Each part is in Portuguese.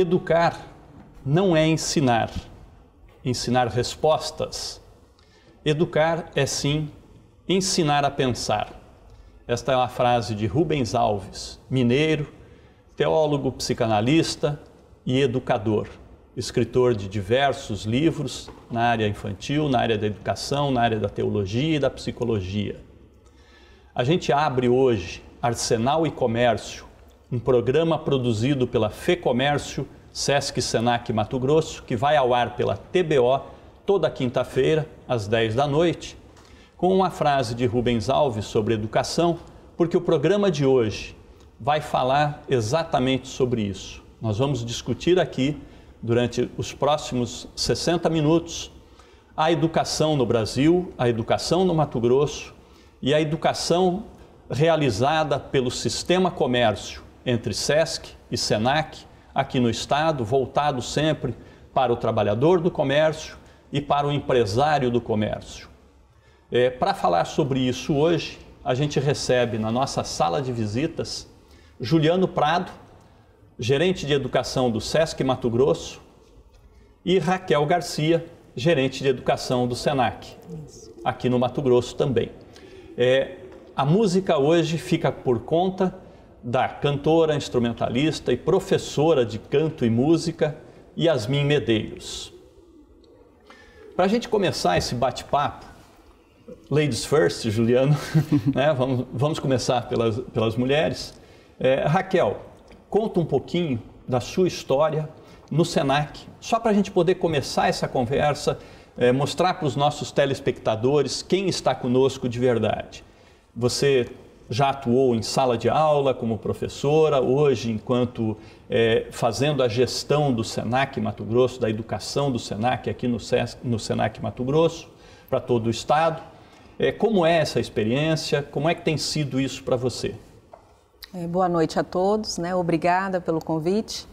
Educar não é ensinar, ensinar respostas. Educar é sim ensinar a pensar. Esta é uma frase de Rubens Alves, mineiro, teólogo, psicanalista e educador, escritor de diversos livros na área infantil, na área da educação, na área da teologia e da psicologia. A gente abre hoje Arsenal e Comércio um programa produzido pela Fê Comércio, Sesc Senac Mato Grosso, que vai ao ar pela TBO toda quinta-feira, às 10 da noite, com uma frase de Rubens Alves sobre educação, porque o programa de hoje vai falar exatamente sobre isso. Nós vamos discutir aqui, durante os próximos 60 minutos, a educação no Brasil, a educação no Mato Grosso e a educação realizada pelo sistema comércio entre SESC e SENAC aqui no Estado, voltado sempre para o trabalhador do comércio e para o empresário do comércio. É, para falar sobre isso hoje, a gente recebe na nossa sala de visitas Juliano Prado, gerente de educação do SESC Mato Grosso, e Raquel Garcia, gerente de educação do SENAC, aqui no Mato Grosso também. É, a música hoje fica por conta da cantora, instrumentalista e professora de canto e música, Yasmin Medeiros. Para a gente começar esse bate-papo, ladies first, Juliano, né? vamos, vamos, começar pelas, pelas mulheres. É, Raquel, conta um pouquinho da sua história no SENAC, só para a gente poder começar essa conversa, é, mostrar para os nossos telespectadores quem está conosco de verdade. Você já atuou em sala de aula como professora, hoje, enquanto é, fazendo a gestão do SENAC Mato Grosso, da educação do SENAC aqui no, no SENAC Mato Grosso, para todo o Estado. É, como é essa experiência? Como é que tem sido isso para você? É, boa noite a todos, né? obrigada pelo convite.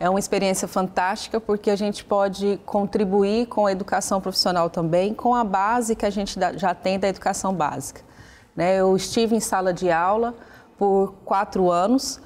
É uma experiência fantástica porque a gente pode contribuir com a educação profissional também, com a base que a gente já tem da educação básica. Né? Eu estive em sala de aula por quatro anos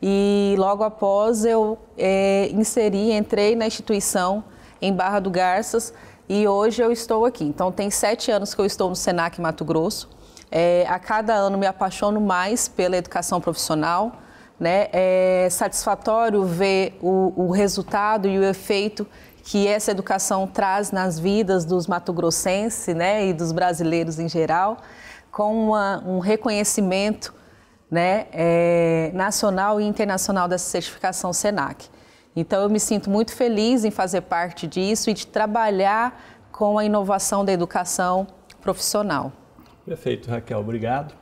e logo após eu é, inseri, entrei na instituição em Barra do Garças e hoje eu estou aqui. Então tem sete anos que eu estou no Senac Mato Grosso. É, a cada ano me apaixono mais pela educação profissional. Né? É satisfatório ver o, o resultado e o efeito que essa educação traz nas vidas dos matogrossenses né, e dos brasileiros em geral com uma, um reconhecimento né, é, nacional e internacional dessa certificação SENAC. Então, eu me sinto muito feliz em fazer parte disso e de trabalhar com a inovação da educação profissional. Perfeito, Raquel, obrigado.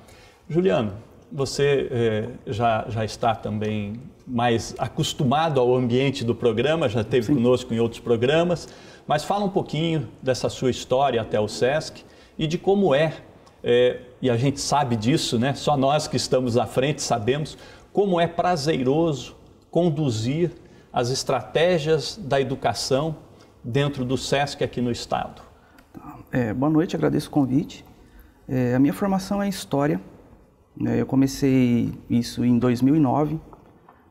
Juliano, você é, já, já está também mais acostumado ao ambiente do programa, já esteve Sim. conosco em outros programas, mas fala um pouquinho dessa sua história até o SESC e de como é é, e a gente sabe disso, né? Só nós que estamos à frente sabemos como é prazeroso conduzir as estratégias da educação dentro do SESC aqui no Estado. Tá. É, boa noite, agradeço o convite. É, a minha formação é em História. Né? eu comecei isso em 2009.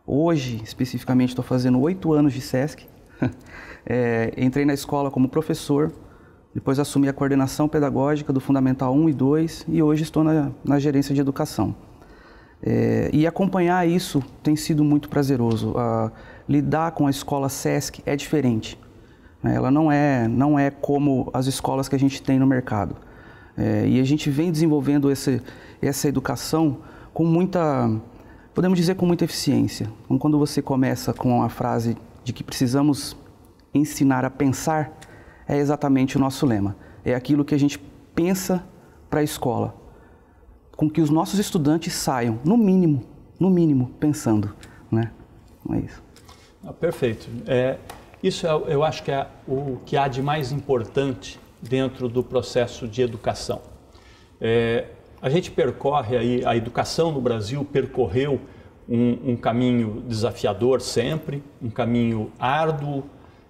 Hoje, especificamente, estou fazendo oito anos de SESC. É, entrei na escola como professor depois assumi a coordenação pedagógica do Fundamental 1 e 2 e hoje estou na, na gerência de educação. É, e acompanhar isso tem sido muito prazeroso. lidar com a escola SESC é diferente. Né? Ela não é, não é como as escolas que a gente tem no mercado. É, e a gente vem desenvolvendo esse, essa educação com muita, podemos dizer, com muita eficiência. Então, quando você começa com a frase de que precisamos ensinar a pensar, é exatamente o nosso lema. É aquilo que a gente pensa para a escola, com que os nossos estudantes saiam, no mínimo, no mínimo, pensando, né? Não é isso. Ah, perfeito. É, isso é, eu acho que é o que há de mais importante dentro do processo de educação. É, a gente percorre aí, a educação no Brasil percorreu um, um caminho desafiador sempre, um caminho árduo,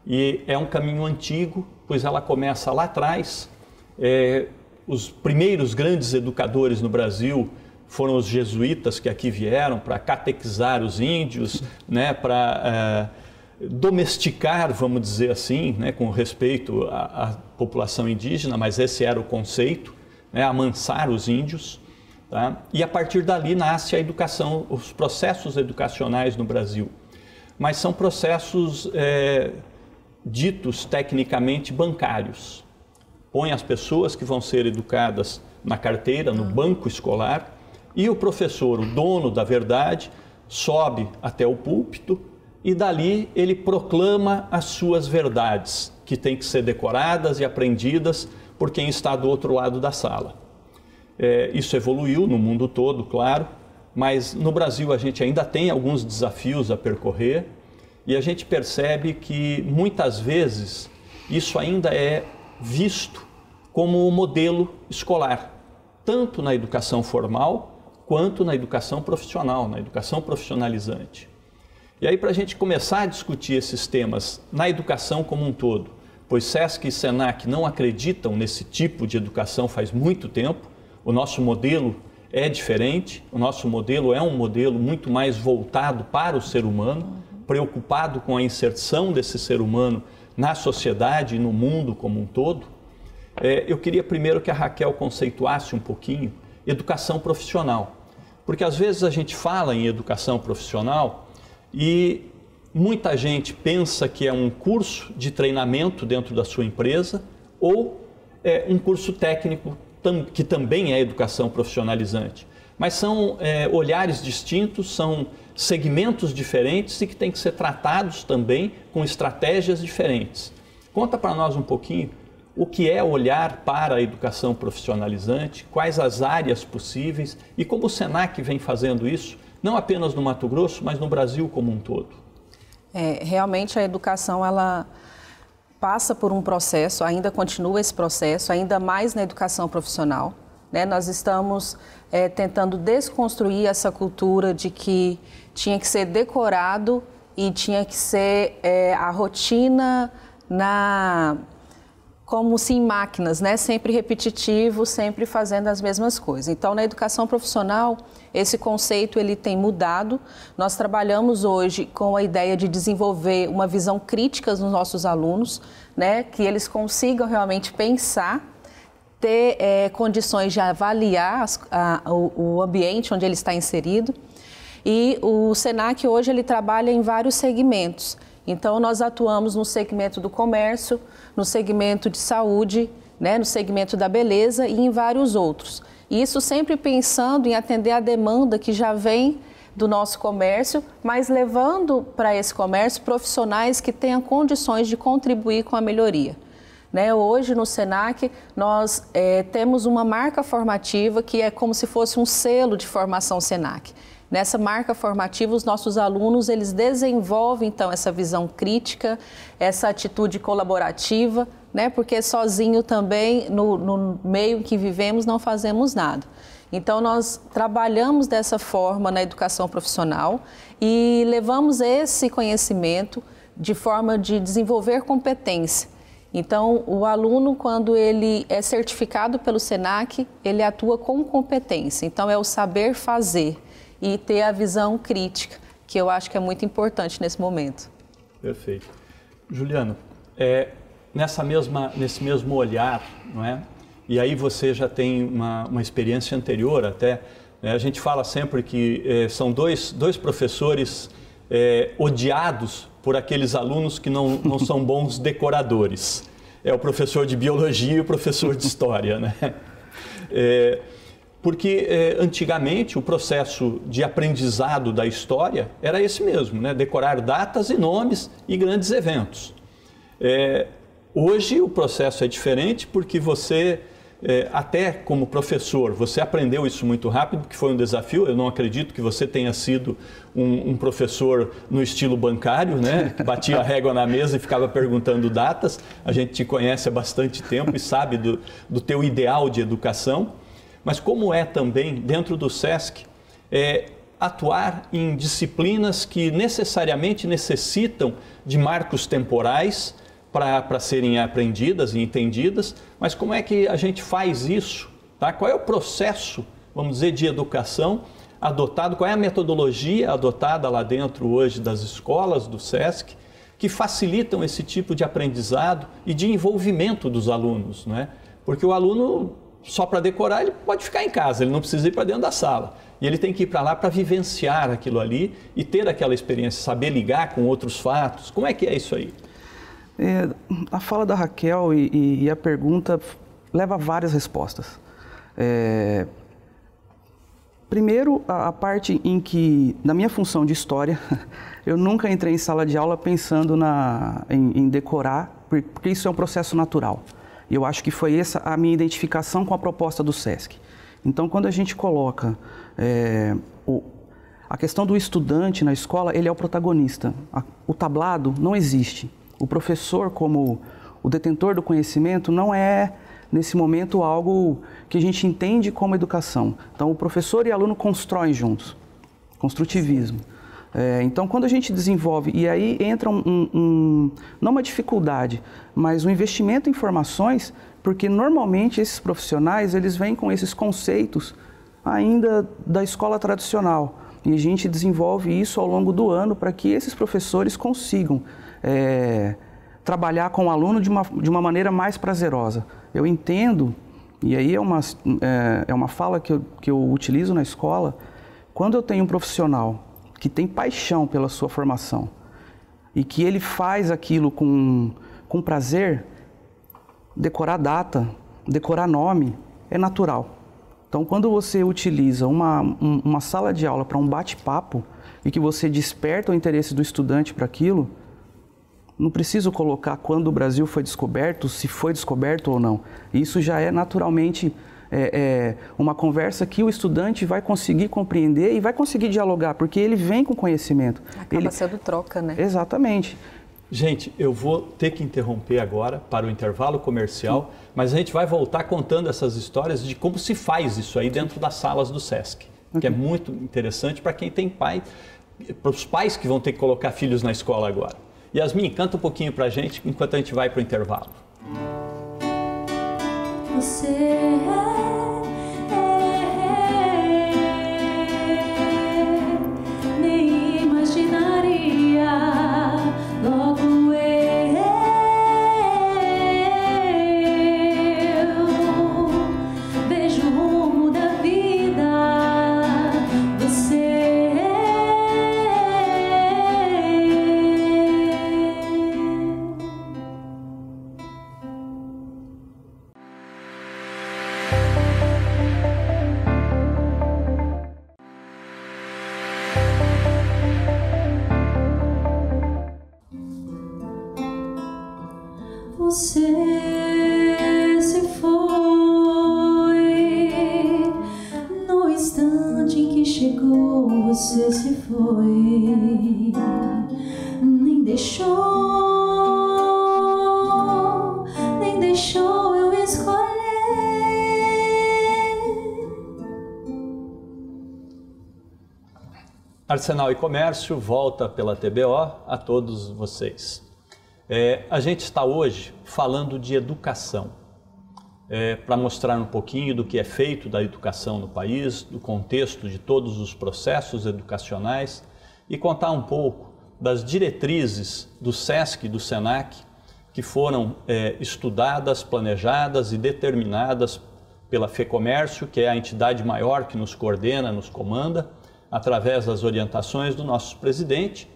e é um caminho antigo, pois ela começa lá atrás. É, os primeiros grandes educadores no Brasil foram os jesuítas que aqui vieram para catequizar os índios, né, para é, domesticar, vamos dizer assim, né, com respeito à, à, população indígena, mas esse era o conceito, né, amansar os índios. Tá? E a partir dali nasce a educação, os processos educacionais no Brasil. Mas são processos é, ditos tecnicamente bancários. Põe as pessoas que vão ser educadas na carteira, no banco escolar, e o professor, o dono da verdade, sobe até o púlpito e dali ele proclama as suas verdades, que têm que ser decoradas e aprendidas por quem está do outro lado da sala. É, isso evoluiu no mundo todo, claro, mas no Brasil a gente ainda tem alguns desafios a percorrer e a gente percebe que muitas vezes isso ainda é visto como o modelo escolar, tanto na educação formal quanto na educação profissional, na educação profissionalizante. E aí, para a gente começar a discutir esses temas na educação como um todo, pois SESC e SENAC não acreditam nesse tipo de educação faz muito tempo, o nosso modelo é diferente, o nosso modelo é um modelo muito mais voltado para o ser humano preocupado com a inserção desse ser humano na sociedade e no mundo como um todo, é, eu queria primeiro que a Raquel conceituasse um pouquinho educação profissional. Porque às vezes a gente fala em educação profissional e muita gente pensa que é um curso de treinamento dentro da sua empresa ou é, um curso técnico que também é educação profissionalizante. Mas são é, olhares distintos, são segmentos diferentes e que têm que ser tratados também com estratégias diferentes. Conta para nós um pouquinho o que é olhar para a educação profissionalizante, quais as áreas possíveis e como o SENAC vem fazendo isso, não apenas no Mato Grosso, mas no Brasil como um todo. É, realmente a educação ela passa por um processo, ainda continua esse processo, ainda mais na educação profissional. Né? Nós estamos é, tentando desconstruir essa cultura de que tinha que ser decorado e tinha que ser é, a rotina na como se em máquinas, né? Sempre repetitivo, sempre fazendo as mesmas coisas. Então, na educação profissional, esse conceito ele tem mudado. Nós trabalhamos hoje com a ideia de desenvolver uma visão crítica nos nossos alunos, né? Que eles consigam realmente pensar ter é, condições de avaliar as, a, o, o ambiente onde ele está inserido. E o Senac hoje ele trabalha em vários segmentos. Então nós atuamos no segmento do comércio, no segmento de saúde, né, no segmento da beleza e em vários outros. E isso sempre pensando em atender a demanda que já vem do nosso comércio, mas levando para esse comércio profissionais que tenham condições de contribuir com a melhoria. Né? Hoje, no SENAC, nós é, temos uma marca formativa que é como se fosse um selo de formação SENAC. Nessa marca formativa, os nossos alunos eles desenvolvem então essa visão crítica, essa atitude colaborativa, né? Porque sozinho também no, no meio que vivemos não fazemos nada. Então nós trabalhamos dessa forma na educação profissional e levamos esse conhecimento de forma de desenvolver competência então, o aluno, quando ele é certificado pelo SENAC, ele atua com competência. Então, é o saber fazer e ter a visão crítica, que eu acho que é muito importante nesse momento. Perfeito. Juliana, é, nessa mesma, nesse mesmo olhar, não é? E aí você já tem uma, uma experiência anterior até. Né? A gente fala sempre que é, são dois, dois professores é, odiados por aqueles alunos que não, não são bons decoradores. É o professor de biologia e o professor de história, né? É, porque é, antigamente o processo de aprendizado da história era esse mesmo, né? decorar datas e nomes e grandes eventos. É, hoje o processo é diferente porque você é, até como professor, você aprendeu isso muito rápido, que foi um desafio. Eu não acredito que você tenha sido um, um professor no estilo bancário, né? Batia a régua na mesa e ficava perguntando datas. A gente te conhece há bastante tempo e sabe do, do teu ideal de educação. Mas como é também, dentro do SESC, é, atuar em disciplinas que necessariamente necessitam de marcos temporais para serem aprendidas e entendidas, mas como é que a gente faz isso? Tá? Qual é o processo, vamos dizer, de educação adotado, qual é a metodologia adotada lá dentro hoje das escolas do SESC que facilitam esse tipo de aprendizado e de envolvimento dos alunos, né? Porque o aluno só para decorar, ele pode ficar em casa, ele não precisa ir para dentro da sala. E ele tem que ir para lá para vivenciar aquilo ali e ter aquela experiência, saber ligar com outros fatos. Como é que é isso aí? É, a fala da Raquel e, e, e, a pergunta leva várias respostas. É, primeiro, a, a, parte em que, na minha função de história, eu nunca entrei em sala de aula pensando na, em, em decorar, porque isso é um processo natural. E eu acho que foi essa a minha identificação com a proposta do SESC. Então, quando a gente coloca é, o, a questão do estudante na escola, ele é o protagonista. A, o tablado não existe. O professor, como o detentor do conhecimento, não é nesse momento algo que a gente entende como educação. Então, o professor e o aluno constroem juntos construtivismo. É, então, quando a gente desenvolve, e aí entra um, um, não uma dificuldade, mas um investimento em formações, porque normalmente esses profissionais eles vêm com esses conceitos ainda da escola tradicional. E a gente desenvolve isso ao longo do ano para que esses professores consigam é, trabalhar com o aluno de uma, de uma maneira mais prazerosa. Eu entendo, e aí é uma, é, é uma fala que eu, que eu utilizo na escola, quando eu tenho um profissional que tem paixão pela sua formação e que ele faz aquilo com, com prazer, decorar data, decorar nome, é natural. Então, quando você utiliza uma, uma sala de aula para um bate-papo e que você desperta o interesse do estudante para aquilo, não preciso colocar quando o Brasil foi descoberto, se foi descoberto ou não. Isso já é naturalmente é, é uma conversa que o estudante vai conseguir compreender e vai conseguir dialogar, porque ele vem com conhecimento. Acaba ele... sendo troca, né? Exatamente. Gente, eu vou ter que interromper agora para o intervalo comercial, Sim. mas a gente vai voltar contando essas histórias de como se faz isso aí dentro das salas do SESC, okay. que é muito interessante para quem tem pai, para os pais que vão ter que colocar filhos na escola agora. Yasmin, canta um pouquinho para a gente enquanto a gente vai pro intervalo. Você é... Arsenal e Comércio volta pela TBO a todos vocês. É, a gente está hoje falando de educação, é, para mostrar um pouquinho do que é feito da educação no país, do contexto de todos os processos educacionais e contar um pouco das diretrizes do SESC e do SENAC que foram é, estudadas, planejadas e determinadas pela FEComércio, que é a entidade maior que nos coordena, nos comanda, através das orientações do nosso presidente,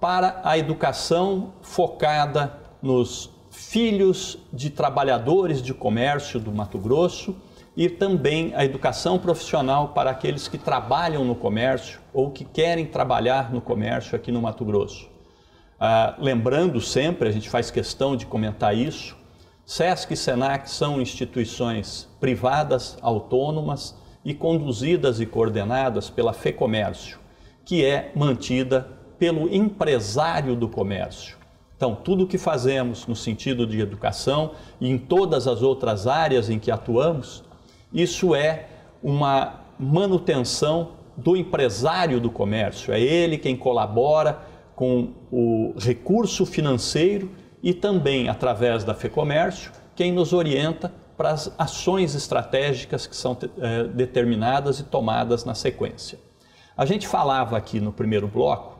para a educação focada nos filhos de trabalhadores de comércio do Mato Grosso e também a educação profissional para aqueles que trabalham no comércio ou que querem trabalhar no comércio aqui no Mato Grosso. Ah, lembrando sempre, a gente faz questão de comentar isso, SESC e SENAC são instituições privadas, autônomas, e conduzidas e coordenadas pela FEComércio, que é mantida pelo empresário do comércio. Então, tudo o que fazemos no sentido de educação e em todas as outras áreas em que atuamos, isso é uma manutenção do empresário do comércio. É ele quem colabora com o recurso financeiro e também através da FEComércio, quem nos orienta para as ações estratégicas que são é, determinadas e tomadas na sequência. A gente falava aqui no primeiro bloco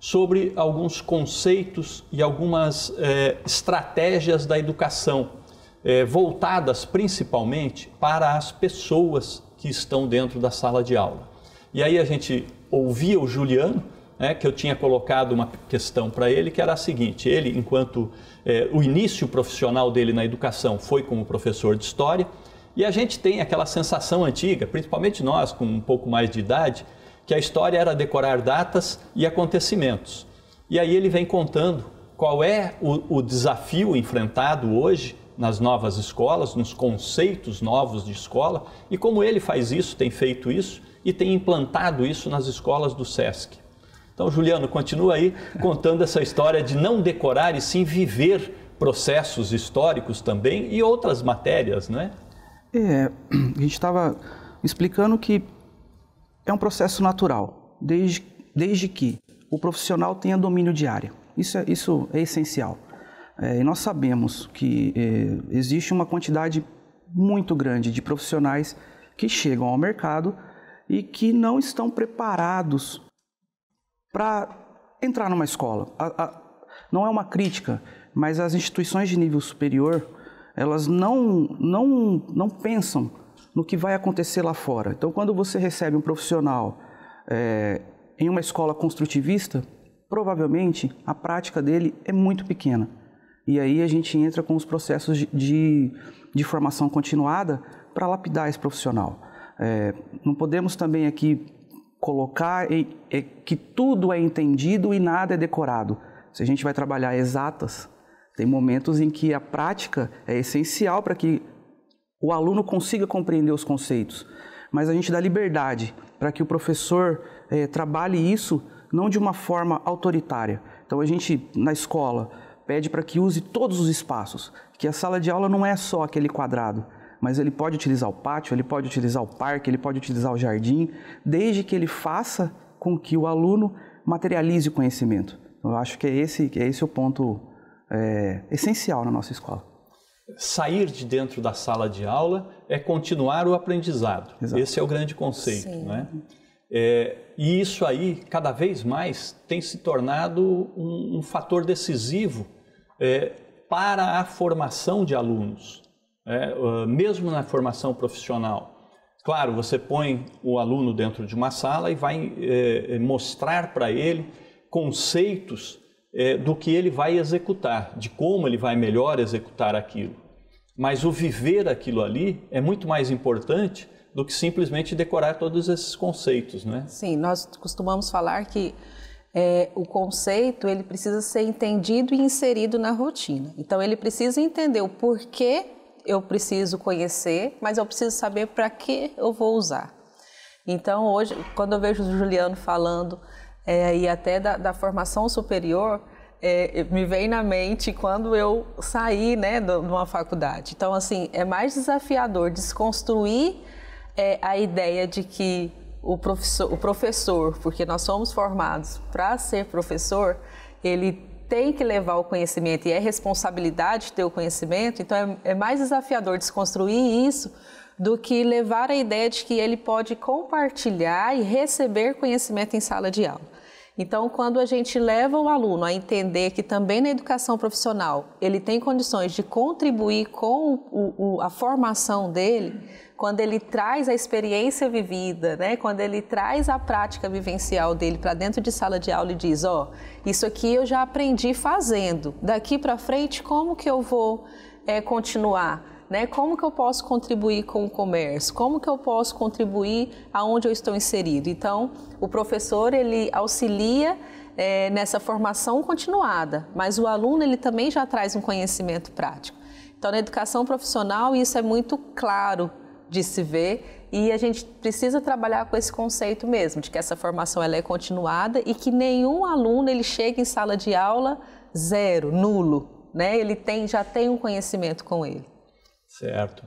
sobre alguns conceitos e algumas é, estratégias da educação, é, voltadas principalmente para as pessoas que estão dentro da sala de aula. E aí a gente ouvia o Juliano, né, que eu tinha colocado uma questão para ele, que era a seguinte: ele, enquanto é, o início profissional dele na educação foi como professor de história. E a gente tem aquela sensação antiga, principalmente nós com um pouco mais de idade, que a história era decorar datas e acontecimentos. E aí ele vem contando qual é o, o desafio enfrentado hoje nas novas escolas, nos conceitos novos de escola e como ele faz isso, tem feito isso e tem implantado isso nas escolas do SESC. Então, Juliano, continua aí contando essa história de não decorar e sim viver processos históricos também e outras matérias, não é? É, a gente estava explicando que é um processo natural, desde, desde que o profissional tenha domínio de área. Isso é, isso é essencial. É, e nós sabemos que é, existe uma quantidade muito grande de profissionais que chegam ao mercado e que não estão preparados para entrar numa escola. A, a, não é uma crítica, mas as instituições de nível superior, elas não, não, não pensam no que vai acontecer lá fora. Então, quando você recebe um profissional é, em uma escola construtivista, provavelmente a prática dele é muito pequena. E aí a gente entra com os processos de, de, formação continuada para lapidar esse profissional. É, não podemos também aqui colocar em, é, que tudo é entendido e nada é decorado. Se a gente vai trabalhar exatas, tem momentos em que a prática é essencial para que o aluno consiga compreender os conceitos, mas a gente dá liberdade para que o professor é, trabalhe isso não de uma forma autoritária. Então a gente, na escola, pede para que use todos os espaços, que a sala de aula não é só aquele quadrado, mas ele pode utilizar o pátio, ele pode utilizar o parque, ele pode utilizar o jardim, desde que ele faça com que o aluno materialize o conhecimento. Eu acho que é esse, que é esse o ponto é, essencial na nossa escola. Sair de dentro da sala de aula é continuar o aprendizado. Exato. Esse é o grande conceito, né? É, e isso aí, cada vez mais, tem se tornado um, um fator decisivo é, para a formação de alunos é, ah, mesmo na formação profissional. Claro, você põe o aluno dentro de uma sala e vai é, é mostrar para ele conceitos é, do que ele vai executar, de como ele vai melhor executar aquilo. Mas o viver aquilo ali é muito mais importante do que simplesmente decorar todos esses conceitos, né? Sim, nós costumamos falar que é, o conceito ele precisa ser entendido e inserido na rotina. Então ele precisa entender o porquê eu preciso conhecer, mas eu preciso saber para que eu vou usar. Então, hoje, quando eu vejo o Juliano falando, é, e até da, da formação superior, é, me vem na mente quando eu saí né, de uma faculdade. Então, assim, é mais desafiador desconstruir é, a ideia de que o professor, o professor, porque nós somos formados para ser professor, ele tem que levar o conhecimento e é responsabilidade ter o conhecimento, então é, é mais desafiador desconstruir isso do que levar a ideia de que ele pode compartilhar e receber conhecimento em sala de aula. Então, quando a gente leva o aluno a entender que também na educação profissional ele tem condições de contribuir com o, o, a formação dele, quando ele traz a experiência vivida, né? quando ele traz a prática vivencial dele para dentro de sala de aula e diz: Ó, oh, isso aqui eu já aprendi fazendo, daqui para frente, como que eu vou é, continuar? né? Como que eu posso contribuir com o comércio? Como que eu posso contribuir aonde eu estou inserido? Então, o professor ele auxilia é, nessa formação continuada, mas o aluno ele também já traz um conhecimento prático. Então, na educação profissional isso é muito claro de se ver e a gente precisa trabalhar com esse conceito mesmo de que essa formação ela é continuada e que nenhum aluno ele chega em sala de aula zero, nulo, né? Ele tem já tem um conhecimento com ele. Certo.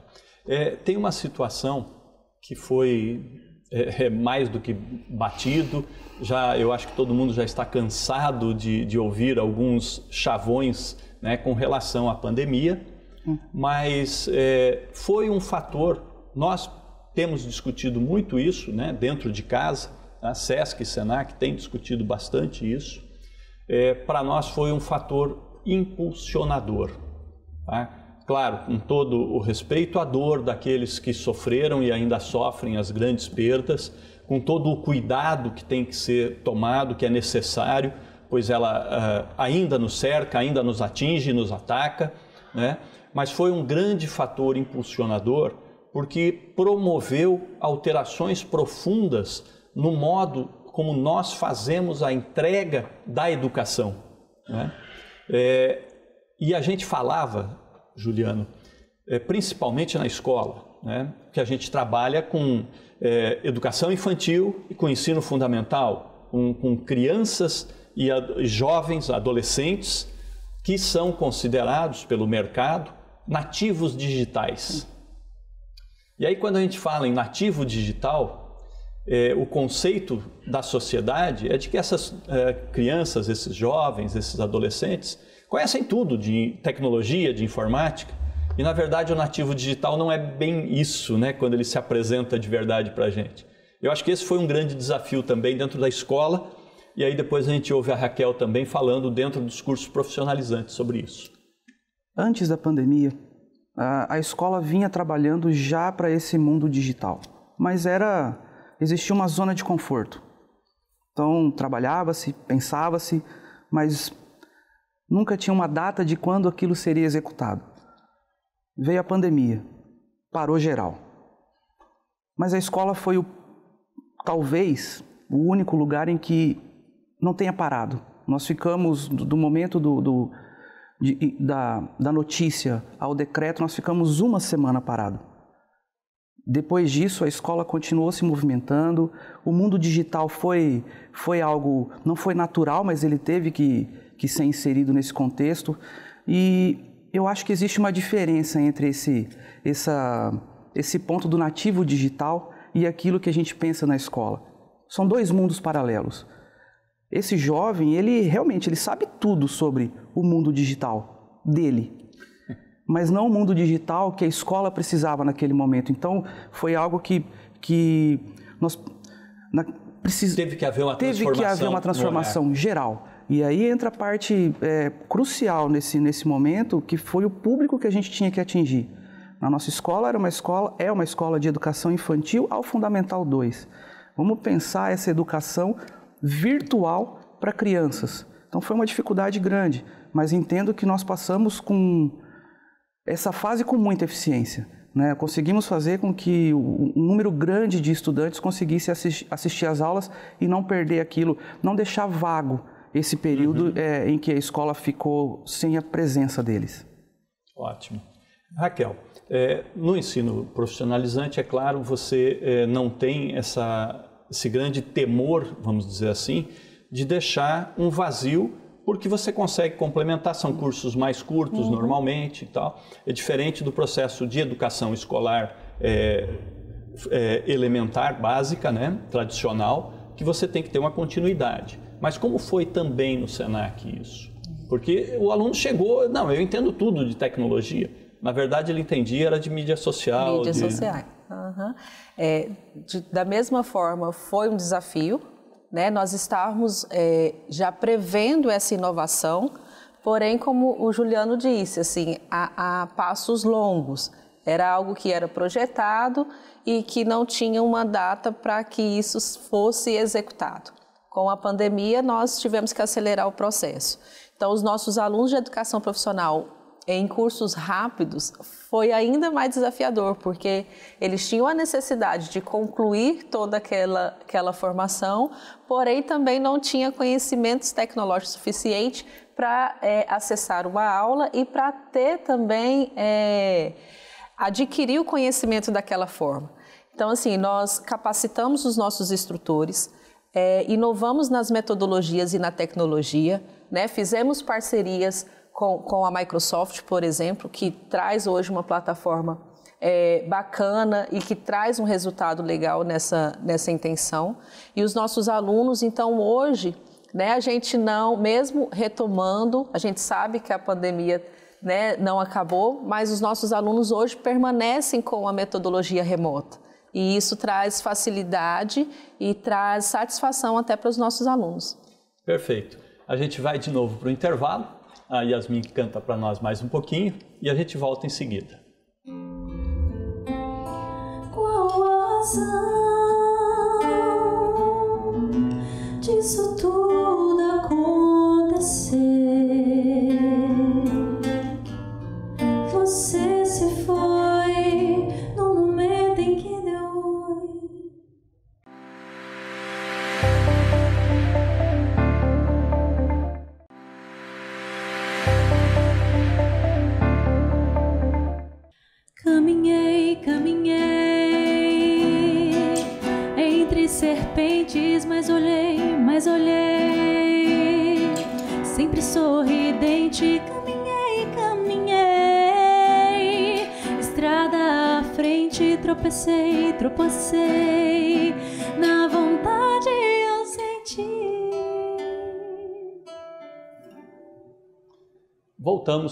É, tem uma situação que foi é, é mais do que batido. Já eu acho que todo mundo já está cansado de, de ouvir alguns chavões né, com relação à pandemia, hum. mas é, foi um fator. Nós temos discutido muito isso, né, dentro de casa. A Sesc e Senac têm discutido bastante isso. É, Para nós foi um fator impulsionador. Tá? Claro, com todo o respeito à dor daqueles que sofreram e ainda sofrem as grandes perdas, com todo o cuidado que tem que ser tomado, que é necessário, pois ela uh, ainda nos cerca, ainda nos atinge, nos ataca, né? mas foi um grande fator impulsionador porque promoveu alterações profundas no modo como nós fazemos a entrega da educação. Né? É, e a gente falava Juliano, é, principalmente na escola, né? que a gente trabalha com é, educação infantil e com ensino fundamental, com, com crianças e ad jovens, adolescentes, que são considerados pelo mercado nativos digitais. E aí, quando a gente fala em nativo digital, é, o conceito da sociedade é de que essas é, crianças, esses jovens, esses adolescentes, conhecem tudo de tecnologia, de informática. E na verdade o nativo digital não é bem isso, né, quando ele se apresenta de verdade para a gente. Eu acho que esse foi um grande desafio também dentro da escola. E aí depois a gente ouve a Raquel também falando dentro dos cursos profissionalizantes sobre isso. Antes da pandemia, a escola vinha trabalhando já para esse mundo digital, mas era existia uma zona de conforto. Então trabalhava-se, pensava-se, mas Nunca tinha uma data de quando aquilo seria executado. Veio a pandemia, parou geral. Mas a escola foi o, talvez o único lugar em que não tenha parado. Nós ficamos, do momento do, do de, da, da notícia ao decreto, nós ficamos uma semana parado. Depois disso, a escola continuou se movimentando. O mundo digital foi, foi algo, não foi natural, mas ele teve que, que ser inserido nesse contexto. E eu acho que existe uma diferença entre esse, essa, esse ponto do nativo digital e aquilo que a gente pensa na escola. São dois mundos paralelos. Esse jovem, ele realmente ele sabe tudo sobre o mundo digital dele, mas não o mundo digital que a escola precisava naquele momento. Então, foi algo que, que nós na, precis... teve que haver uma teve transformação, que haver uma transformação né? geral. E aí entra a parte é, crucial nesse, nesse momento, que foi o público que a gente tinha que atingir. Na nossa escola era uma escola, é uma escola de educação infantil ao Fundamental 2. Vamos pensar essa educação virtual para crianças. Então foi uma dificuldade grande, mas entendo que nós passamos com essa fase com muita eficiência. Né? Conseguimos fazer com que um número grande de estudantes conseguisse assistir às aulas e não perder aquilo, não deixar vago esse período uhum. é, em que a escola ficou sem a presença deles. Ótimo. Raquel, é, no ensino profissionalizante, é claro, você é, não tem essa, esse grande temor, vamos dizer assim, de deixar um vazio, porque você consegue complementar, são cursos mais curtos uhum. normalmente e tal. É diferente do processo de educação escolar é, é elementar, básica, né, tradicional, que você tem que ter uma continuidade. Mas como foi também no SENAC isso? Porque o aluno chegou, não, eu entendo tudo de tecnologia. Na verdade, ele entendia era de mídia social. Mídia de... social. Uhum. É, de, da mesma forma, foi um desafio, né? Nós estarmos é, já prevendo essa inovação, porém, como o Juliano disse, assim, a, a passos longos. Era algo que era projetado e que não tinha uma data para que isso fosse executado com a pandemia, nós tivemos que acelerar o processo. Então, os nossos alunos de educação profissional em cursos rápidos foi ainda mais desafiador, porque eles tinham a necessidade de concluir toda aquela, aquela formação, porém também não tinha conhecimentos tecnológicos suficientes para é, acessar uma aula e para ter também, é, adquirir o conhecimento daquela forma. Então, assim, nós capacitamos os nossos instrutores, é, inovamos nas metodologias e na tecnologia, né? fizemos parcerias com, com a Microsoft, por exemplo, que traz hoje uma plataforma é, bacana e que traz um resultado legal nessa, nessa intenção. E os nossos alunos, então, hoje, né, a gente não, mesmo retomando, a gente sabe que a pandemia né, não acabou, mas os nossos alunos hoje permanecem com a metodologia remota. E isso traz facilidade e traz satisfação até para os nossos alunos. Perfeito. A gente vai de novo para o intervalo. A Yasmin canta para nós mais um pouquinho e a gente volta em seguida. Qual a razão disso tudo?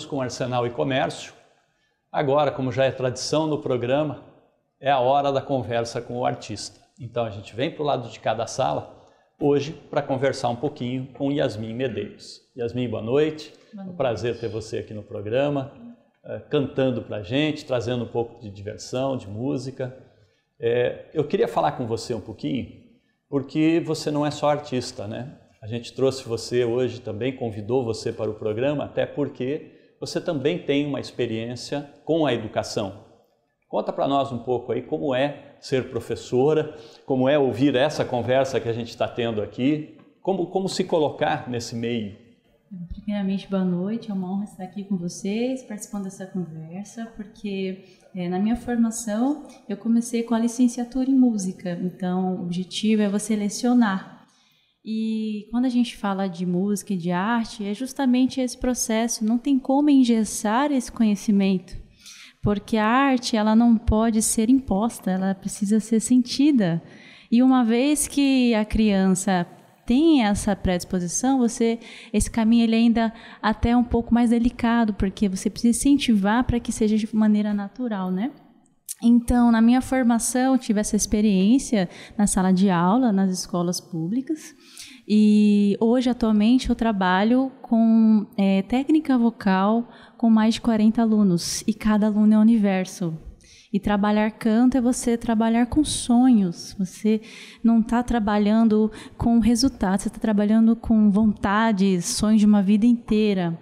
com Arsenal e Comércio. Agora, como já é tradição no programa, é a hora da conversa com o artista. Então a gente vem para o lado de cada sala hoje para conversar um pouquinho com Yasmin Medeiros. Yasmin, boa noite. Boa noite. É um prazer ter você aqui no programa, é, cantando para a gente, trazendo um pouco de diversão, de música. É, eu queria falar com você um pouquinho, porque você não é só artista, né? A gente trouxe você hoje também, convidou você para o programa, até porque você também tem uma experiência com a educação. Conta para nós um pouco aí como é ser professora, como é ouvir essa conversa que a gente está tendo aqui, como, como se colocar nesse meio. Primeiramente, boa noite. É uma honra estar aqui com vocês, participando dessa conversa, porque é, na minha formação eu comecei com a licenciatura em música. Então, o objetivo é você lecionar e quando a gente fala de música e de arte, é justamente esse processo, não tem como engessar esse conhecimento, porque a arte, ela não pode ser imposta, ela precisa ser sentida. E uma vez que a criança tem essa predisposição, você esse caminho ele é ainda até é um pouco mais delicado, porque você precisa incentivar para que seja de maneira natural, né? Então, na minha formação, tive essa experiência na sala de aula, nas escolas públicas. E hoje, atualmente, eu trabalho com é, técnica vocal com mais de 40 alunos. E cada aluno é um universo. E trabalhar canto é você trabalhar com sonhos. Você não está trabalhando com resultados, você está trabalhando com vontades, sonhos de uma vida inteira.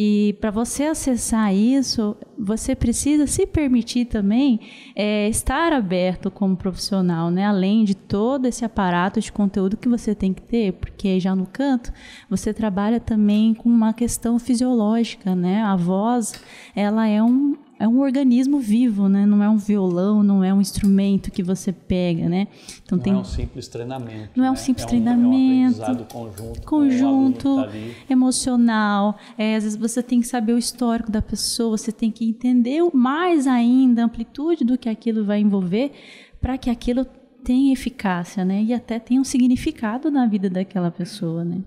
E para você acessar isso, você precisa se permitir também é, estar aberto como profissional, né? Além de todo esse aparato de conteúdo que você tem que ter, porque já no canto você trabalha também com uma questão fisiológica, né? A voz, ela é um é um organismo vivo, né? Não é um violão, não é um instrumento que você pega, né? Então não tem... é um simples treinamento. Não né? é um né? simples é um, treinamento. É um conjunto. Conjunto, tá emocional. É, às vezes você tem que saber o histórico da pessoa, você tem que entender mais ainda a amplitude do que aquilo vai envolver para que aquilo tem eficácia, né? E até tem um significado na vida daquela pessoa, né?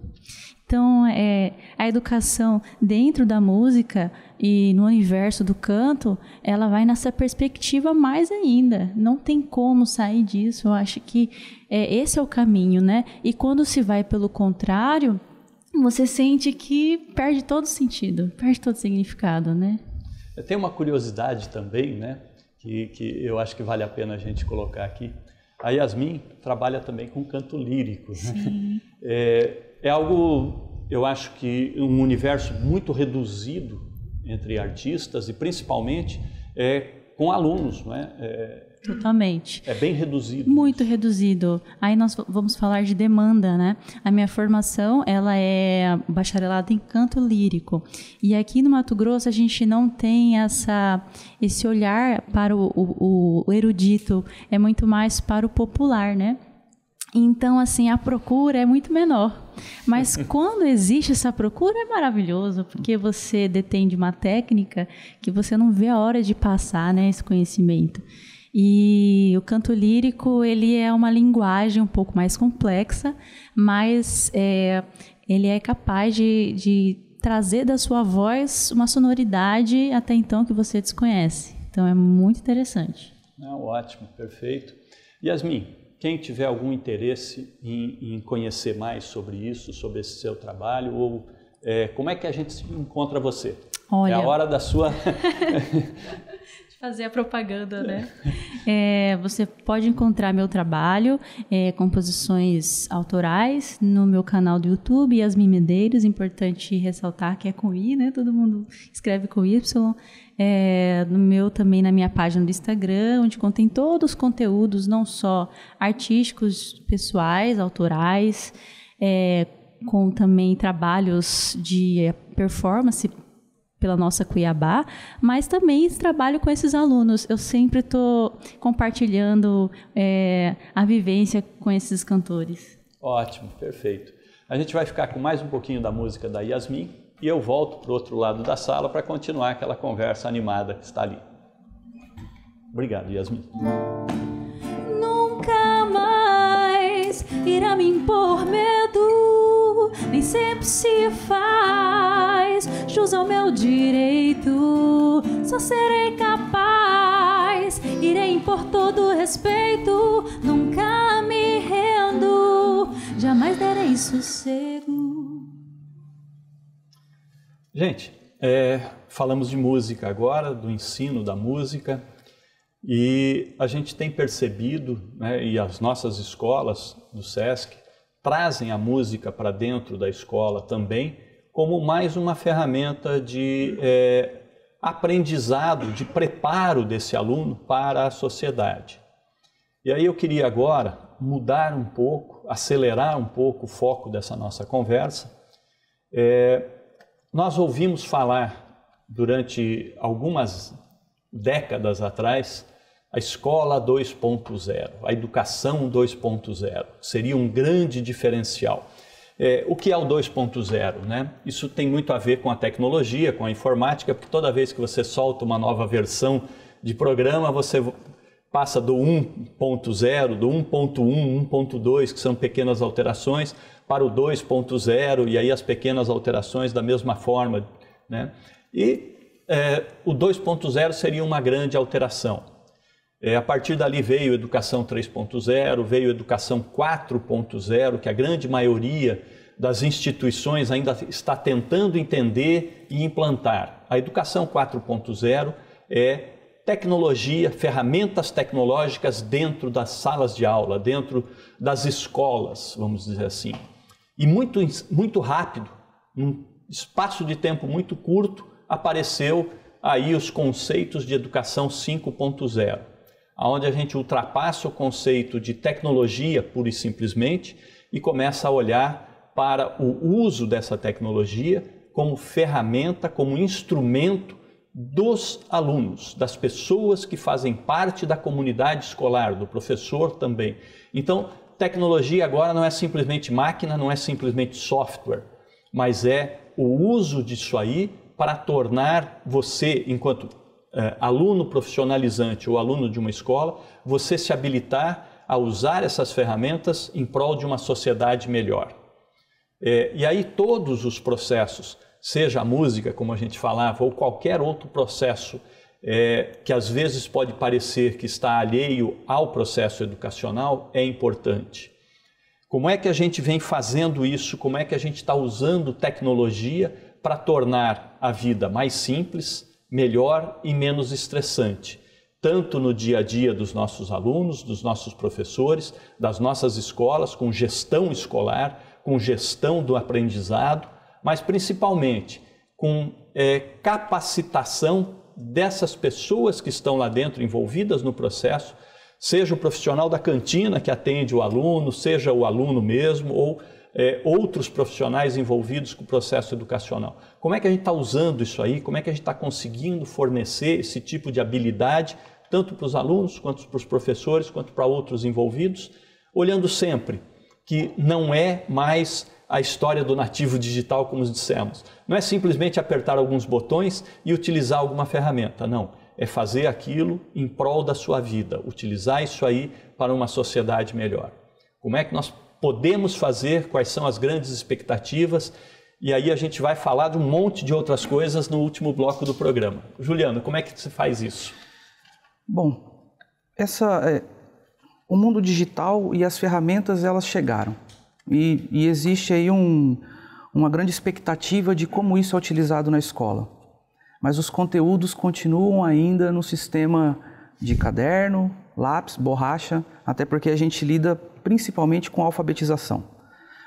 Então, é, a educação dentro da música e no universo do canto, ela vai nessa perspectiva mais ainda. Não tem como sair disso. Eu acho que é, esse é o caminho, né? E quando se vai pelo contrário, você sente que perde todo sentido, perde todo significado, né? Tem uma curiosidade também, né? Que, que eu acho que vale a pena a gente colocar aqui. A Yasmin trabalha também com canto lírico. Né? É, é algo, eu acho que um universo muito reduzido entre artistas e principalmente é, com alunos, não é? é Totalmente. É bem reduzido. Muito reduzido. Aí nós vamos falar de demanda, né? A minha formação, ela é bacharelada em canto lírico. E aqui no Mato Grosso a gente não tem essa esse olhar para o, o, o erudito, é muito mais para o popular, né? Então, assim, a procura é muito menor. Mas quando existe essa procura, é maravilhoso, porque você detém de uma técnica que você não vê a hora de passar né, esse conhecimento. E o canto lírico ele é uma linguagem um pouco mais complexa, mas é, ele é capaz de, de trazer da sua voz uma sonoridade até então que você desconhece. Então é muito interessante. Ah, ótimo, perfeito. Yasmin, quem tiver algum interesse em, em, conhecer mais sobre isso, sobre esse seu trabalho, ou é, como é que a gente encontra você? É Olha, é a hora da sua fazer a propaganda, né? É, você pode encontrar meu trabalho, é, composições autorais, no meu canal do YouTube, Yasmin Medeiros. Importante ressaltar que é com I, né? Todo mundo escreve com Y. É, no meu também na minha página do Instagram, onde contém todos os conteúdos, não só artísticos, pessoais, autorais, é, com também trabalhos de performance pela nossa Cuiabá, mas também trabalho com esses alunos. Eu sempre estou compartilhando é, a vivência com esses cantores. Ótimo, perfeito. A gente vai ficar com mais um pouquinho da música da Yasmin e eu volto para o outro lado da sala para continuar aquela conversa animada que está ali. Obrigado, Yasmin. Nunca mais irá me impor medo nem sempre se faz jus ao meu direito. Só serei capaz, irei impor todo respeito, nunca me rendo, jamais darei sossego. Gente, é, falamos de música agora, do ensino da música. E a gente tem percebido, né, e as nossas escolas do SESC trazem a música para dentro da escola também como mais uma ferramenta de é, aprendizado, de preparo desse aluno para a sociedade. E aí eu queria agora mudar um pouco, acelerar um pouco o foco dessa nossa conversa. É, nós ouvimos falar durante algumas décadas atrás a escola 2.0, a educação 2.0. Seria um grande diferencial. É, o que é o 2.0? Né? Isso tem muito a ver com a tecnologia, com a informática, porque toda vez que você solta uma nova versão de programa, você passa do 1.0, do 1.1, 1.2, que são pequenas alterações, para o 2.0, e aí as pequenas alterações da mesma forma. Né? E é, o 2.0 seria uma grande alteração. É, a partir dali veio Educação 3.0, veio Educação 4.0, que a grande maioria das instituições ainda está tentando entender e implantar. A Educação 4.0 é tecnologia, ferramentas tecnológicas dentro das salas de aula, dentro das escolas, vamos dizer assim. E muito, muito rápido, num espaço de tempo muito curto, apareceu aí os conceitos de educação 5.0 onde a gente ultrapassa o conceito de tecnologia pura e simplesmente e começa a olhar para o uso dessa tecnologia como ferramenta, como instrumento dos alunos, das pessoas que fazem parte da comunidade escolar, do professor também. Então, tecnologia agora não é simplesmente máquina, não é simplesmente software, mas é o uso disso aí para tornar você, enquanto é, aluno profissionalizante ou aluno de uma escola, você se habilitar a usar essas ferramentas em prol de uma sociedade melhor. É, e aí todos os processos, seja a música, como a gente falava, ou qualquer outro processo é, que às vezes pode parecer que está alheio ao processo educacional, é importante. Como é que a gente vem fazendo isso? Como é que a gente está usando tecnologia para tornar a vida mais simples, melhor e menos estressante, tanto no dia a dia dos nossos alunos, dos nossos professores, das nossas escolas, com gestão escolar, com gestão do aprendizado, mas principalmente com é, capacitação dessas pessoas que estão lá dentro envolvidas no processo, seja o profissional da cantina que atende o aluno, seja o aluno mesmo, ou é, outros profissionais envolvidos com o processo educacional. Como é que a gente está usando isso aí? Como é que a gente está conseguindo fornecer esse tipo de habilidade, tanto para os alunos, quanto para os professores, quanto para outros envolvidos, olhando sempre que não é mais a história do nativo digital, como dissemos. Não é simplesmente apertar alguns botões e utilizar alguma ferramenta, não. É fazer aquilo em prol da sua vida, utilizar isso aí para uma sociedade melhor. Como é que nós podemos fazer, quais são as grandes expectativas. E aí a gente vai falar de um monte de outras coisas no último bloco do programa. Juliano, como é que se faz isso? Bom, essa, é, o mundo digital e as ferramentas elas chegaram e, e existe aí um, uma grande expectativa de como isso é utilizado na escola. Mas os conteúdos continuam ainda no sistema de caderno, lápis, borracha, até porque a gente lida principalmente com a alfabetização.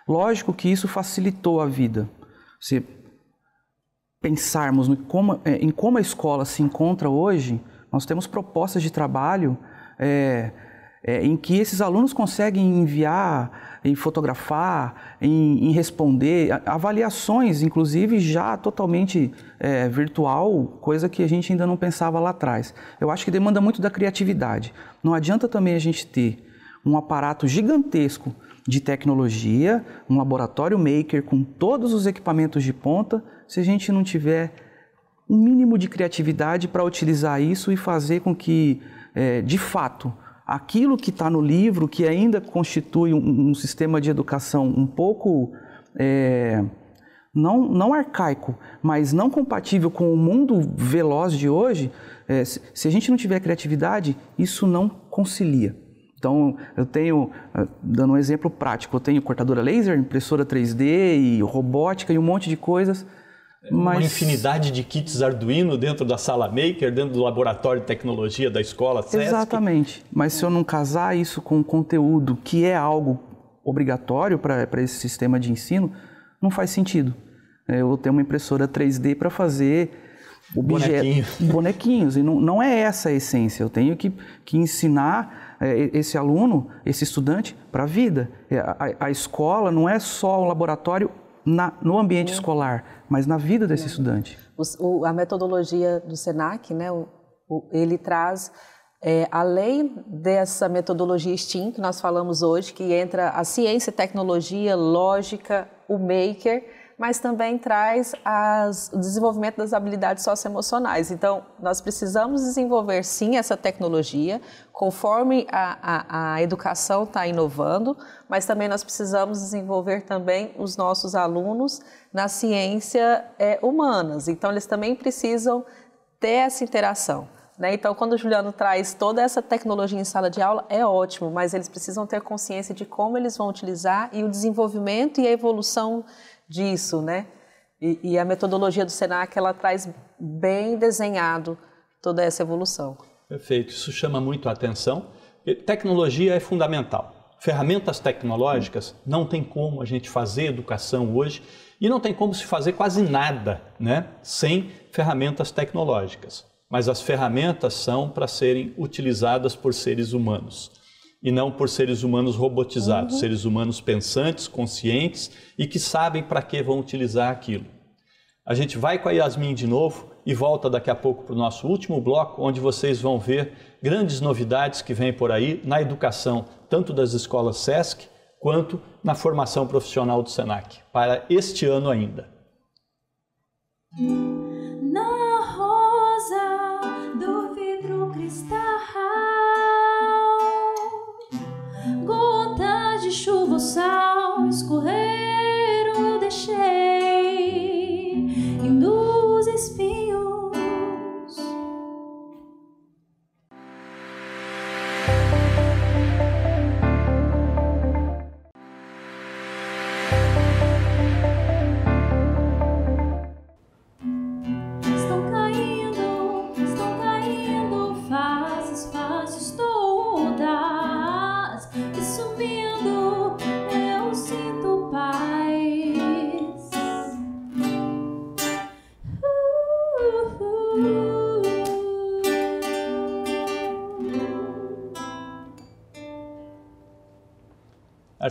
Lógico que isso facilitou a vida. Se pensarmos como, é, em como a escola se encontra hoje, nós temos propostas de trabalho é, é, em que esses alunos conseguem enviar, em fotografar, em, em responder, avaliações, inclusive já totalmente é, virtual, coisa que a gente ainda não pensava lá atrás. Eu acho que demanda muito da criatividade. Não adianta também a gente ter um aparato gigantesco de tecnologia, um laboratório maker com todos os equipamentos de ponta, se a gente não tiver um mínimo de criatividade para utilizar isso e fazer com que, é, de fato, aquilo que está no livro, que ainda constitui um, um, sistema de educação um pouco. É, não, não arcaico, mas não compatível com o mundo veloz de hoje, é, se a gente não tiver criatividade, isso não concilia. Então, eu tenho, ah, dando um exemplo prático, eu tenho cortadora laser, impressora 3D e robótica e um monte de coisas. É mas... Uma infinidade de kits Arduino dentro da sala maker, dentro do laboratório de tecnologia da escola SESC. Exatamente. Mas se eu não casar isso com conteúdo que é algo obrigatório para esse sistema de ensino, não faz sentido. É, eu vou ter uma impressora 3D para fazer Bonequinho. bonequinhos. E não, não é essa a essência. Eu tenho que, que ensinar é, esse aluno, esse estudante, para é, a vida. A, a escola não é só o laboratório na, no ambiente uhum. escolar, mas na vida desse uhum. estudante. O, o, a metodologia do SENAC, né, o, ele traz, é, além dessa metodologia STEAM que nós falamos hoje, que entra a ciência, tecnologia, lógica, o maker, mas também traz as, o desenvolvimento das habilidades socioemocionais. Então, nós precisamos desenvolver sim essa tecnologia, conforme a, a, a educação está inovando, mas também nós precisamos desenvolver também os nossos alunos na ciência é, humanas. Então, eles também precisam ter essa interação. Né? Então, quando o Juliano traz toda essa tecnologia em sala de aula, é ótimo, mas eles precisam ter consciência de como eles vão utilizar e o desenvolvimento e a evolução disso, né? E, e, a metodologia do Senac ela traz bem desenhado toda essa evolução. Perfeito, isso chama muito a atenção. Tecnologia é fundamental. Ferramentas tecnológicas não tem como a gente fazer educação hoje e não tem como se fazer quase nada, né, sem ferramentas tecnológicas. Mas as ferramentas são para serem utilizadas por seres humanos e não por seres humanos robotizados, uhum. seres humanos pensantes, conscientes e que sabem para que vão utilizar aquilo. A gente vai com a Yasmin de novo e volta daqui a pouco para o nosso último bloco, onde vocês vão ver grandes novidades que vêm por aí na educação, tanto das escolas SESC quanto na formação profissional do SENAC, para este ano ainda. alcançar.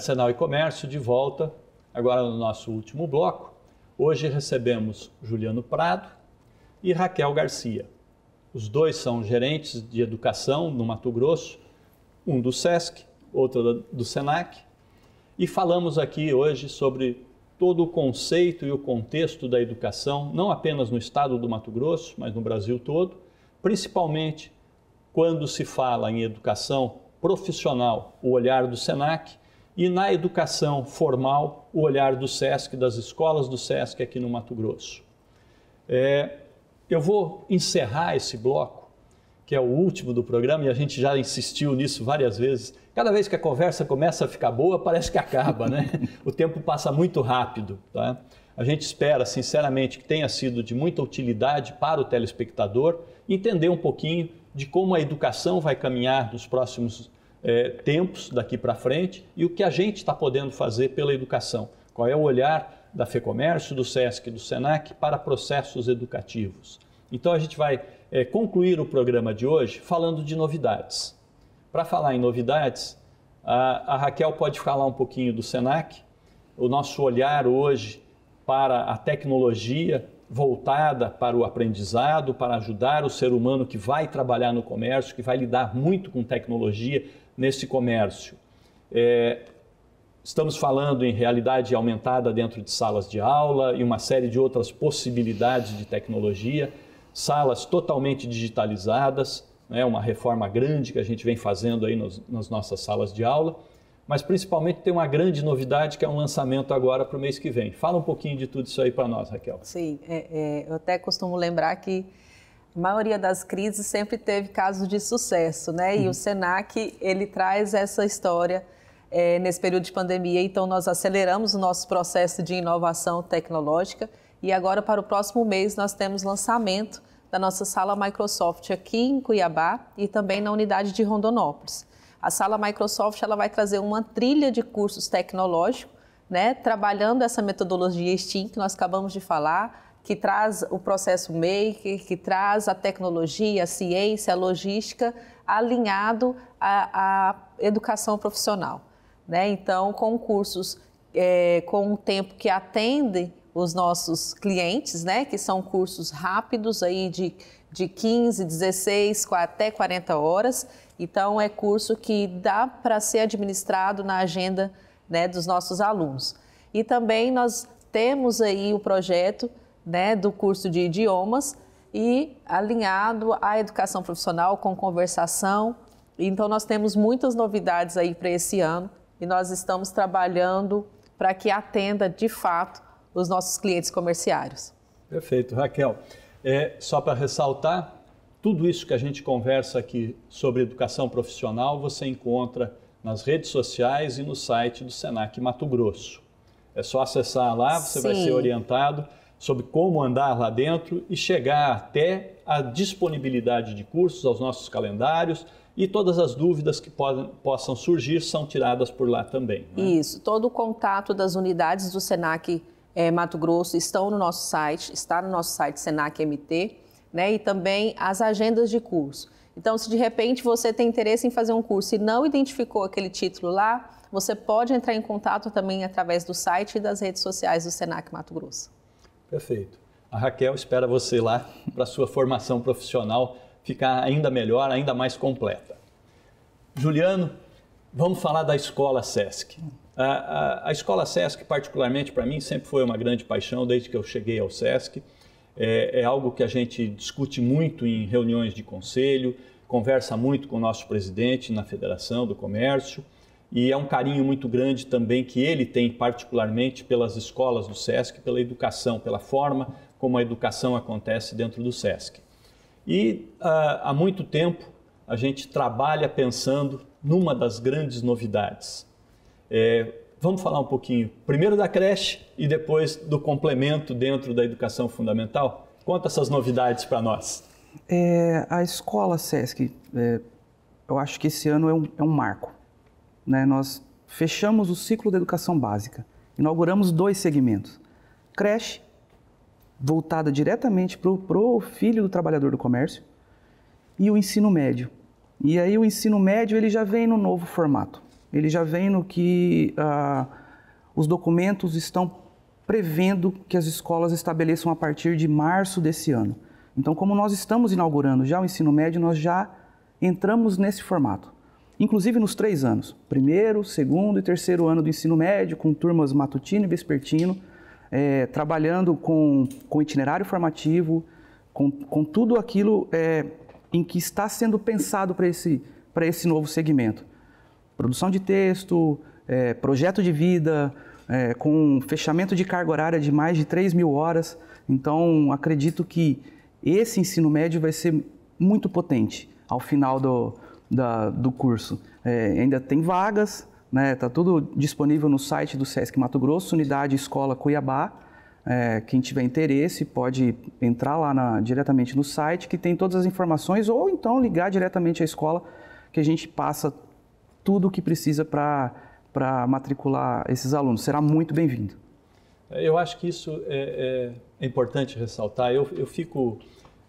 Arsenal e Comércio, de volta agora no nosso último bloco. Hoje recebemos Juliano Prado e Raquel Garcia. Os dois são gerentes de educação no Mato Grosso, um do SESC, outro do SENAC, e falamos aqui hoje sobre todo o conceito e o contexto da educação, não apenas no estado do Mato Grosso, mas no Brasil todo, principalmente quando se fala em educação profissional, o olhar do SENAC e na educação formal, o olhar do SESC, das escolas do SESC aqui no Mato Grosso. É, eu vou encerrar esse bloco, que é o último do programa, e a gente já insistiu nisso várias vezes. Cada vez que a conversa começa a ficar boa, parece que acaba, né? o tempo passa muito rápido. Tá? A gente espera, sinceramente, que tenha sido de muita utilidade para o telespectador entender um pouquinho de como a educação vai caminhar nos próximos anos é, tempos daqui para frente e o que a gente está podendo fazer pela educação. Qual é o olhar da FEComércio, do SESC, do SENAC para processos educativos. Então a gente vai é, concluir o programa de hoje falando de novidades. Para falar em novidades, a, a Raquel pode falar um pouquinho do SENAC, o nosso olhar hoje para a tecnologia voltada para o aprendizado, para ajudar o ser humano que vai trabalhar no comércio, que vai lidar muito com tecnologia, nesse comércio. É, estamos falando em realidade aumentada dentro de salas de aula e uma série de outras possibilidades de tecnologia, salas totalmente digitalizadas, né, uma reforma grande que a gente vem fazendo aí nos, nas nossas salas de aula, mas principalmente tem uma grande novidade que é um lançamento agora para o mês que vem. Fala um pouquinho de tudo isso aí para nós, Raquel. Sim, é, é, eu até costumo lembrar que a maioria das crises sempre teve casos de sucesso, né? E uhum. o Senac, ele traz essa história é, nesse período de pandemia. Então, nós aceleramos o nosso processo de inovação tecnológica e agora, para o próximo mês, nós temos lançamento da nossa sala Microsoft aqui em Cuiabá e também na unidade de Rondonópolis. A sala Microsoft ela vai trazer uma trilha de cursos tecnológicos, né, trabalhando essa metodologia STEAM que nós acabamos de falar, que traz o processo maker, que traz a tecnologia, a ciência, a logística alinhado à, à educação profissional. Né? Então, com cursos é, com um tempo que atende os nossos clientes, né? que são cursos rápidos aí de, de 15, 16 até 40 horas. Então, é curso que dá para ser administrado na agenda né, dos nossos alunos. E também nós temos aí o projeto né, do curso de idiomas e alinhado à educação profissional com conversação. Então nós temos muitas novidades aí para esse ano e nós estamos trabalhando para que atenda de fato os nossos clientes comerciários. Perfeito, Raquel. É, só para ressaltar, tudo isso que a gente conversa aqui sobre educação profissional você encontra nas redes sociais e no site do Senac Mato Grosso. É só acessar lá, você Sim. vai ser orientado sobre como andar lá dentro e chegar até a disponibilidade de cursos aos nossos calendários e todas as dúvidas que podem, possam surgir são tiradas por lá também. Né? Isso, todo o contato das unidades do SENAC é, Mato Grosso estão no nosso site, está no nosso site SENAC MT, né, e também as agendas de curso. Então, se de repente você tem interesse em fazer um curso e não identificou aquele título lá, você pode entrar em contato também através do site e das redes sociais do SENAC Mato Grosso. Perfeito. A Raquel espera você lá para sua formação profissional ficar ainda melhor, ainda mais completa. Juliano, vamos falar da escola SESC. A, a, a escola SESC, particularmente para mim, sempre foi uma grande paixão desde que eu cheguei ao SESC. É, é algo que a gente discute muito em reuniões de conselho, conversa muito com o nosso presidente na Federação do Comércio e é um carinho muito grande também que ele tem, particularmente, pelas escolas do SESC, pela educação, pela forma como a educação acontece dentro do SESC. E ah, há muito tempo a gente trabalha pensando numa das grandes novidades. É, vamos falar um pouquinho primeiro da creche e depois do complemento dentro da educação fundamental? Conta essas novidades para nós. É, a escola SESC, é, eu acho que esse ano é um, é um marco né, nós fechamos o ciclo da educação básica, inauguramos dois segmentos. Creche, voltada diretamente para o filho do trabalhador do comércio, e o ensino médio. E aí o ensino médio ele já vem no novo formato, ele já vem no que ah, os documentos estão prevendo que as escolas estabeleçam a partir de março desse ano. Então, como nós estamos inaugurando já o ensino médio, nós já entramos nesse formato inclusive nos três anos, primeiro, segundo e terceiro ano do ensino médio, com turmas matutino e vespertino, é, trabalhando com, com itinerário formativo, com, com tudo aquilo é, em que está sendo pensado para esse, esse novo segmento. Produção de texto, é, projeto de vida, é, com fechamento de carga horária de mais de 3 mil horas. Então, acredito que esse ensino médio vai ser muito potente ao final do, da, do curso. É, ainda tem vagas, né? Tá tudo disponível no site do Sesc Mato Grosso, unidade escola Cuiabá. É, quem tiver interesse pode entrar lá na, diretamente no site que tem todas as informações ou então ligar diretamente à escola que a gente passa tudo o que precisa para matricular esses alunos. Será muito bem-vindo. É, eu acho que isso é, é, é importante ressaltar. Eu, eu fico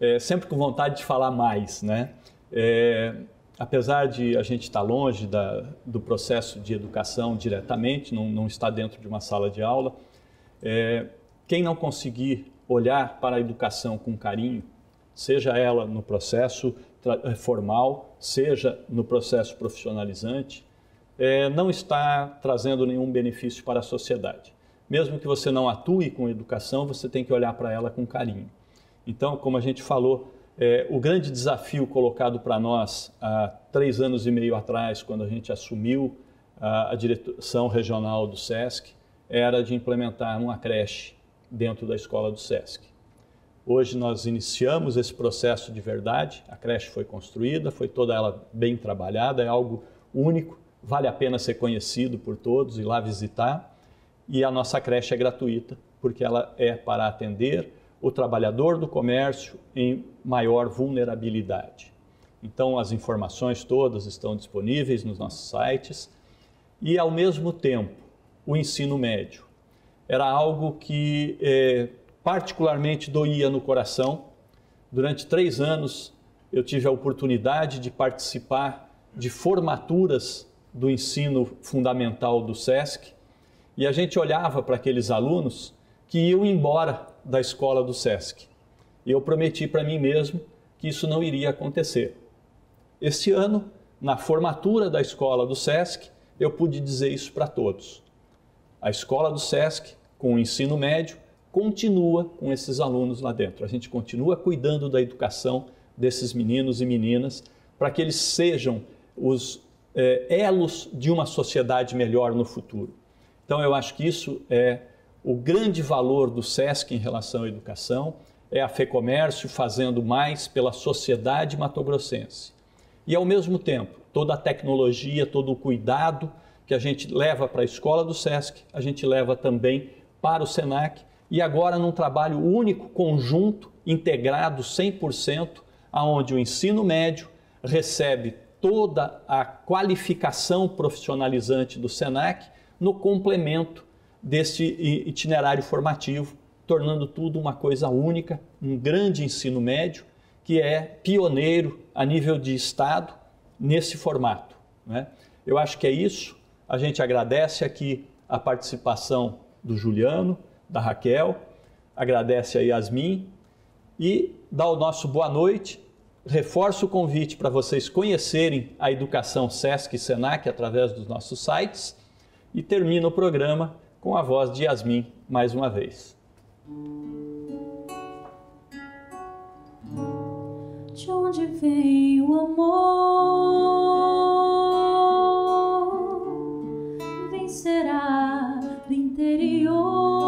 é, sempre com vontade de falar mais, né? É, apesar de a gente estar longe da, do processo de educação diretamente, não, não está dentro de uma sala de aula, é, quem não conseguir olhar para a educação com carinho, seja ela no processo é, formal, seja no processo profissionalizante, é, não está trazendo nenhum benefício para a sociedade. Mesmo que você não atue com educação, você tem que olhar para ela com carinho. Então, como a gente falou, é, o grande desafio colocado para nós há três anos e meio atrás, quando a gente assumiu a, a direção regional do SESC, era de implementar uma creche dentro da escola do SESC. Hoje nós iniciamos esse processo de verdade, a creche foi construída, foi toda ela bem trabalhada, é algo único, vale a pena ser conhecido por todos e lá visitar. E a nossa creche é gratuita, porque ela é para atender o trabalhador do comércio em maior vulnerabilidade. Então, as informações todas estão disponíveis nos nossos sites e, ao mesmo tempo, o ensino médio. Era algo que eh, particularmente doía no coração. Durante três anos, eu tive a oportunidade de participar de formaturas do ensino fundamental do SESC e a gente olhava para aqueles alunos que iam embora da escola do SESC. E eu prometi para mim mesmo que isso não iria acontecer. Este ano, na formatura da escola do SESC, eu pude dizer isso para todos. A escola do SESC, com o ensino médio, continua com esses alunos lá dentro. A gente continua cuidando da educação desses meninos e meninas para que eles sejam os é, elos de uma sociedade melhor no futuro. Então, eu acho que isso é o grande valor do SESC em relação à educação é a FEComércio fazendo mais pela sociedade matogrossense. E, ao mesmo tempo, toda a tecnologia, todo o cuidado que a gente leva para a escola do SESC, a gente leva também para o SENAC e agora num trabalho único, conjunto, integrado 100%, aonde o ensino médio recebe toda a qualificação profissionalizante do SENAC no complemento deste itinerário formativo, tornando tudo uma coisa única, um grande ensino médio que é pioneiro a nível de Estado nesse formato. Né? Eu acho que é isso. A gente agradece aqui a participação do Juliano, da Raquel, agradece a Yasmin e dá o nosso boa noite. Reforço o convite para vocês conhecerem a educação SESC e SENAC através dos nossos sites e termina o programa com a voz de Yasmin mais uma vez. De onde veio o amor? Vencerá do interior.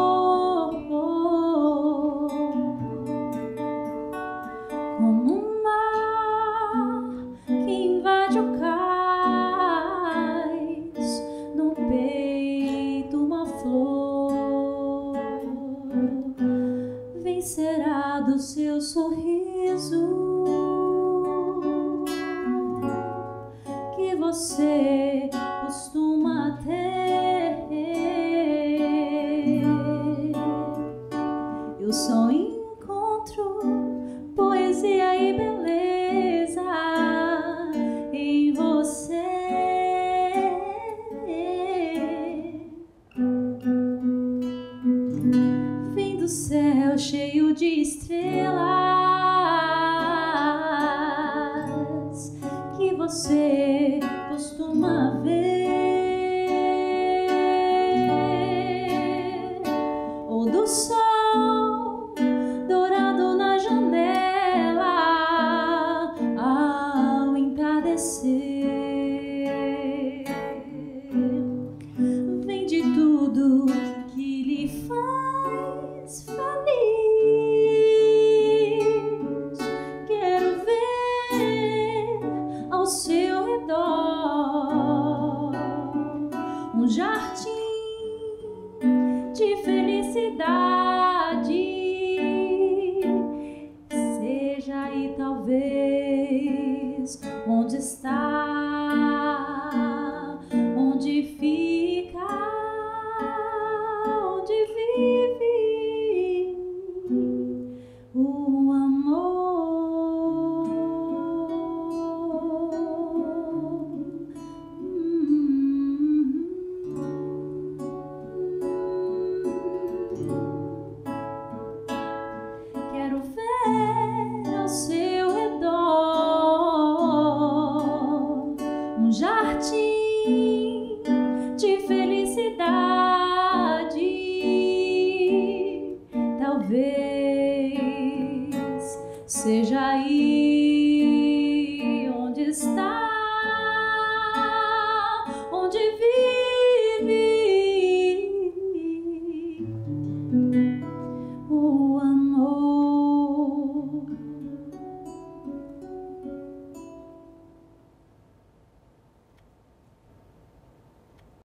você costuma ter. Eu só encontro poesia e beleza em você. Vem do céu cheio de estrelas.